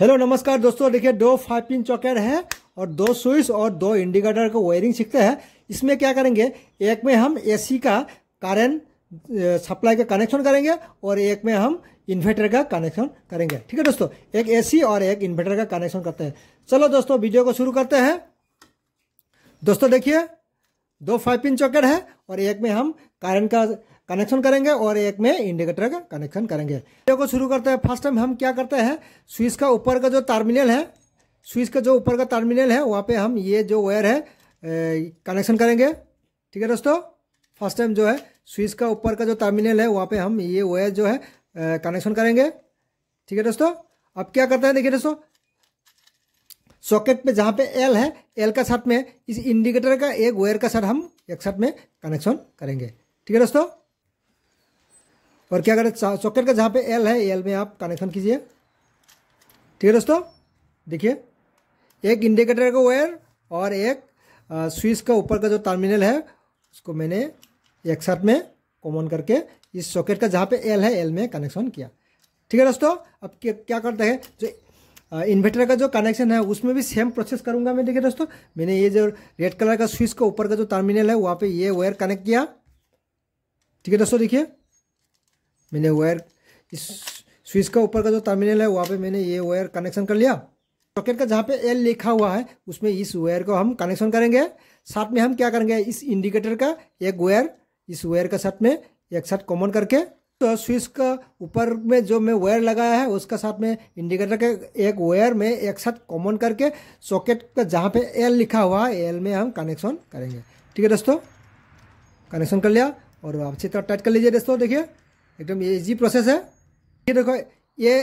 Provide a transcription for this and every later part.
hello नमस्कार दोस्तों देखिए दो फाइव पिन चॉकेट है और दो स्विच और दो इंडिकेटर का वायरिंग सीखते हैं इसमें क्या करेंगे एक में हम एसी का करंट सप्लाई का कनेक्शन करेंगे और एक में हम इन्वर्टर का कनेक्शन करेंगे ठीक है दोस्तों एक एसी और एक इन्वर्टर का कनेक्शन करते हैं चलो दोस्तों वीडियो को शुरू करते हैं दोस्तों देखिए दो फाइव पिन चॉकेट है और एक में हम कारंट का कनेक्शन करेंगे और एक में इंडिकेटर का कनेक्शन करेंगे वीडियो को शुरू करते हैं फर्स्ट टाइम हम क्या करते हैं स्विच का ऊपर का जो टर्मिनल है स्विच का जो ऊपर का टर्मिनल है वहाँ पे हम ये जो वायर है कनेक्शन करेंगे ठीक है दोस्तों फर्स्ट टाइम जो है स्विच का ऊपर का जो टर्मिनल है वहाँ पे हम ये वायर जो है कनेक्शन करेंगे ठीक है दोस्तों अब क्या करते हैं देखिए दोस्तों सॉकेट में जहाँ पे एल है एल का साथ में इस इंडिकेटर का एक वायर का साथ हम एक साथ में कनेक्शन करेंगे ठीक है दोस्तों और क्या करें सॉकेट का जहाँ पे एल है एल में आप कनेक्शन कीजिए ठीक है दोस्तों देखिए एक इंडिकेटर का वायर और एक स्विच का ऊपर का जो टर्मिनल है उसको मैंने एक साथ में कॉमन करके इस सॉकेट का जहाँ पे एल है एल में कनेक्शन किया ठीक है दोस्तों अब क्या करते हैं जो इन्वर्टर का जो कनेक्शन है उसमें भी सेम प्रोसेस करूँगा मैं देखिए दोस्तों मैंने ये जो रेड कलर का स्विच का ऊपर का जो टर्मिनल है वहाँ पर ये वायर कनेक्ट किया ठीक है दोस्तों देखिए मैंने वायर इस स्विच का ऊपर का जो टर्मिनल है वहाँ पे मैंने ये वायर कनेक्शन कर लिया सॉकेट का जहाँ पे एल लिखा हुआ है उसमें इस वायर को हम कनेक्शन करेंगे साथ में हम क्या करेंगे इस इंडिकेटर का एक वायर इस वायर का साथ में एक साथ कॉमन करके तो स्विच का ऊपर में जो मैं वायर लगाया है उसका साथ में इंडिकेटर के एक वायर में एक साथ कॉमन करके सॉकेट का जहाँ पे एल लिखा हुआ है एल में हम कनेक्शन करेंगे ठीक है दोस्तों कनेक्शन कर लिया और आप तरह टाइट कर लीजिए दोस्तों देखिए एकदम इजी प्रोसेस है ये देखो ये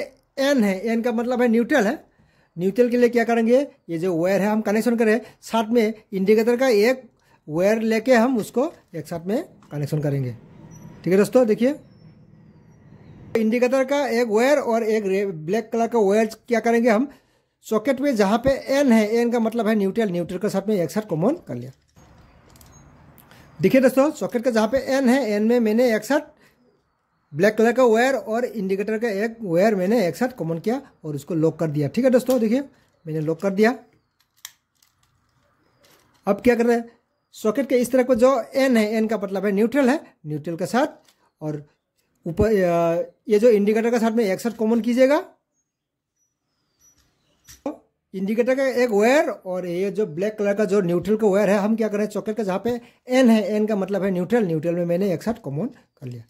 एन है एन का मतलब है न्यूट्रल है न्यूट्रल के लिए क्या करेंगे ये जो वायर है हम कनेक्शन करें साथ में इंडिकेटर का एक वायर लेके हम उसको एक साथ में कनेक्शन करेंगे ठीक है दोस्तों देखिए इंडिकेटर का एक वायर और एक ब्लैक कलर का वायर क्या करेंगे हम सॉकेट में जहाँ पे एन है एन का मतलब है न्यूट्रल न्यूट्रल के साथ में एक साथ कॉमन कर लिया देखिए दोस्तों सॉकेट का जहाँ पे एन है एन में मैंने एक साथ ब्लैक कलर का वायर और इंडिकेटर का एक वायर मैंने एक साथ कॉमन किया और उसको लॉक कर दिया ठीक है दोस्तों देखिए मैंने लॉक कर दिया अब क्या कर रहे हैं सॉकेट के इस तरह को जो एन है एन का मतलब है न्यूट्रल है न्यूट्रल के साथ और ऊपर ये जो इंडिकेटर का साथ में एक साथ कॉमन कीजिएगा इंडिकेटर का एक वायर और ये जो ब्लैक कलर का जो न्यूट्रल का वायर है हम क्या कर रहे हैं चॉकेट का जहाँ पे एन है एन का मतलब है न्यूट्रल न्यूट्रल में मैंने एक साथ कॉमन कर लिया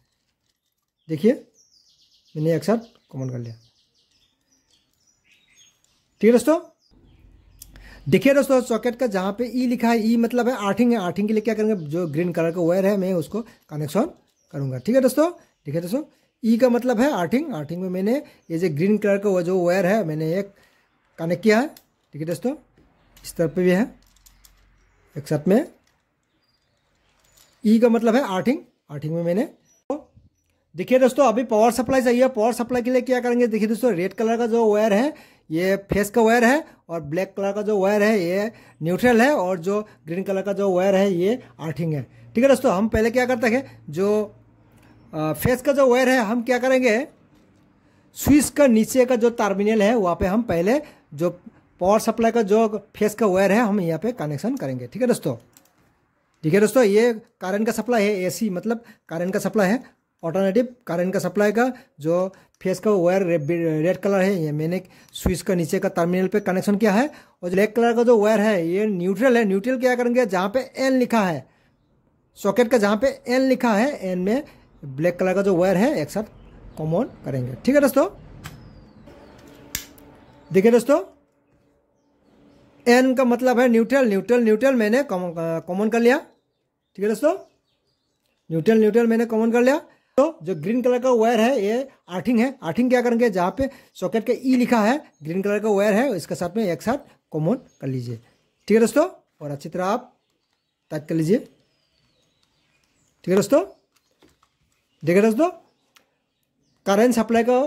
देखिए मैंने एक साथ कॉमन कर लिया ठीक है दोस्तों देखिए दोस्तों सॉकेट का जहाँ पे ई e लिखा है ई e मतलब है आर्थिंग है आर्थिंग के लिए क्या करेंगे जो ग्रीन कलर का वायर है मैं उसको कनेक्शन करूँगा ठीक है दोस्तों ठीक है दोस्तों ई e का मतलब है आर्थिंग आर्थिंग में मैंने ये जो ग्रीन कलर का जो वायर है मैंने एक कनेक्ट किया है ठीक है दोस्तों इस तरफ पे भी है एक साथ में ई का मतलब है आर्थिंग आर्थिंग में मैंने देखिए दोस्तों अभी पावर सप्लाई चाहिए पावर सप्लाई के लिए क्या करेंगे देखिए दोस्तों रेड कलर का जो वायर है ये फेस का वायर है और ब्लैक कलर का जो वायर है ये न्यूट्रल है और जो ग्रीन कलर का जो वायर है ये आर्थिंग है ठीक है दोस्तों हम पहले क्या करते हैं जो फेस का जो वायर है हम क्या करेंगे स्विच का नीचे का जो टर्मिनल है वहाँ पे हम पहले जो पावर सप्लाई का जो फेस का वायर है हम यहाँ पे कनेक्शन करेंगे ठीक है दोस्तों ठीक है दोस्तों ये करंट का सप्लाई है एसी मतलब करंट का सप्लाई है ऑल्टरनेटिव करंट का सप्लाई का जो फेस का वायर रेड कलर है ये मैंने स्विच का नीचे का टर्मिनल पे कनेक्शन किया है और ब्लैक कलर का जो वायर है ये न्यूट्रल है न्यूट्रल क्या करेंगे जहाँ पे एन लिखा है सॉकेट का जहाँ पे एन लिखा है एन में ब्लैक कलर का जो वायर है एक साथ कॉमन करेंगे ठीक है दोस्तों देखिए दोस्तों एन का मतलब है न्यूट्रल न्यूट्रल न्यूट्रल मैंने कॉमन कर लिया ठीक है दोस्तों न्यूट्रल न्यूट्रल मैंने कॉमन कर लिया तो जो ग्रीन कलर का वायर है ये आर्थिंग है आर्थिंग क्या करेंगे जहाँ पे सॉकेट का ई e लिखा है ग्रीन कलर का वायर है इसके साथ में एक साथ कॉमन कर लीजिए ठीक है दोस्तों और अच्छी तरह आप टाइप कर लीजिए ठीक है दोस्तों देखिए दोस्तों करंट सप्लाई का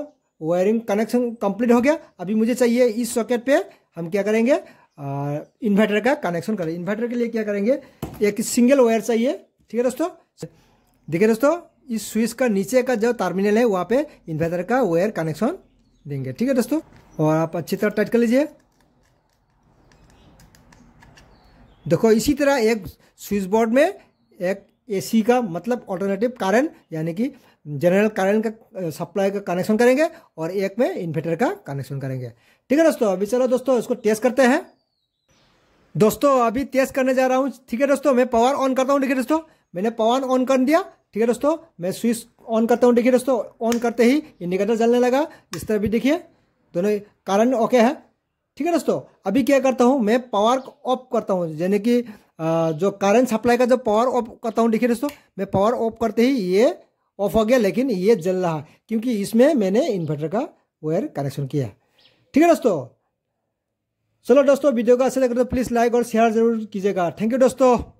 वायरिंग कनेक्शन कंप्लीट हो गया अभी मुझे चाहिए इस सॉकेट पे हम क्या करेंगे इन्वर्टर का कनेक्शन करें इन्वर्टर के लिए क्या करेंगे एक सिंगल वायर चाहिए ठीक है दोस्तों देखिए दोस्तों इस स्विच का नीचे का जो टर्मिनल है वहाँ पे इन्वर्टर का वायर कनेक्शन देंगे ठीक है दोस्तों और आप अच्छी तरह टाइट कर लीजिए देखो इसी तरह एक स्विच बोर्ड में एक एसी का मतलब ऑल्टरनेटिव कारण यानी कि जनरल कारण का सप्लाई का कनेक्शन करेंगे और एक में इन्वर्टर का कनेक्शन करेंगे ठीक है दोस्तों अभी चलो दोस्तों इसको टेस्ट करते हैं दोस्तों अभी टेस्ट करने जा रहा हूँ ठीक है दोस्तों मैं पावर ऑन करता हूँ देखिए दोस्तों मैंने पावर ऑन कर दिया ठीक है दोस्तों मैं स्विच ऑन करता हूँ देखिए दोस्तों ऑन करते ही इंडिकेटर जलने लगा इस तरह भी देखिए दोनों कारण ओके है ठीक है दोस्तों अभी क्या करता हूँ मैं पावर ऑफ करता हूँ यानी कि जो करंट सप्लाई का जो पावर ऑफ करता हूँ देखिए दोस्तों मैं पावर ऑफ करते ही ये ऑफ हो गया लेकिन ये जल रहा क्योंकि इसमें मैंने इन्वर्टर का वायर कनेक्शन किया ठीक है दोस्तों चलो दोस्तों वीडियो का अच्छा लगे तो प्लीज़ लाइक और शेयर जरूर कीजिएगा थैंक यू दोस्तों